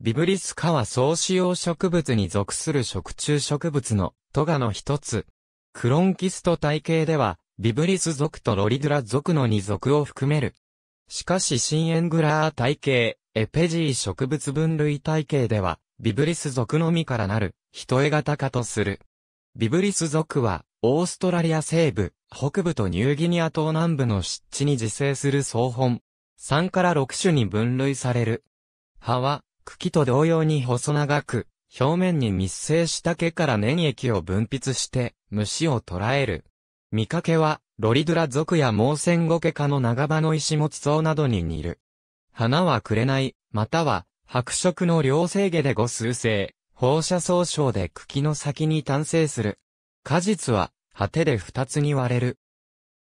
ビブリス科は総使用植物に属する食虫植物のトガの一つ。クロンキスト体系では、ビブリス属とロリドラ属の二属を含める。しかしシンエングラー体系、エペジー植物分類体系では、ビブリス属のみからなる、人絵型化とする。ビブリス属は、オーストラリア西部、北部とニューギニア島南部の湿地に自生する草本。3から6種に分類される。葉は、茎と同様に細長く、表面に密生した毛から粘液を分泌して、虫を捕らえる。見かけは、ロリドラ属や毛線ゴケ科の長場の石持ち草などに似る。花は紅、または、白色の両生毛で五数生、放射層症で茎の先に単生する。果実は、果てで二つに割れる。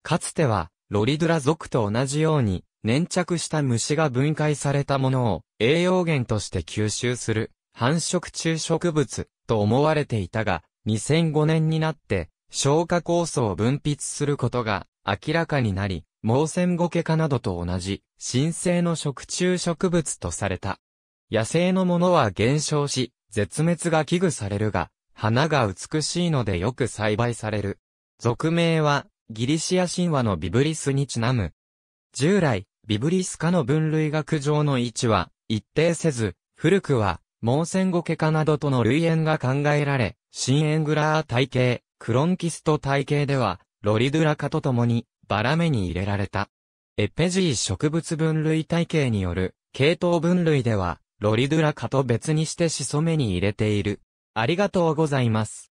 かつては、ロリドラ属と同じように、粘着した虫が分解されたものを栄養源として吸収する繁殖中植物と思われていたが、2005年になって消化酵素を分泌することが明らかになり、毛ーゴケ科などと同じ新生の食虫植物とされた。野生のものは減少し、絶滅が危惧されるが、花が美しいのでよく栽培される。俗名は、ギリシア神話のビブリスにちなむ。従来、ビブリス科の分類学上の位置は一定せず、古くは、モーセンゴケ科などとの類縁が考えられ、新エングラー体系、クロンキスト体系では、ロリドゥラ科と共に、バラ目に入れられた。エペジー植物分類体系による、系統分類では、ロリドゥラ科と別にしてシソ目に入れている。ありがとうございます。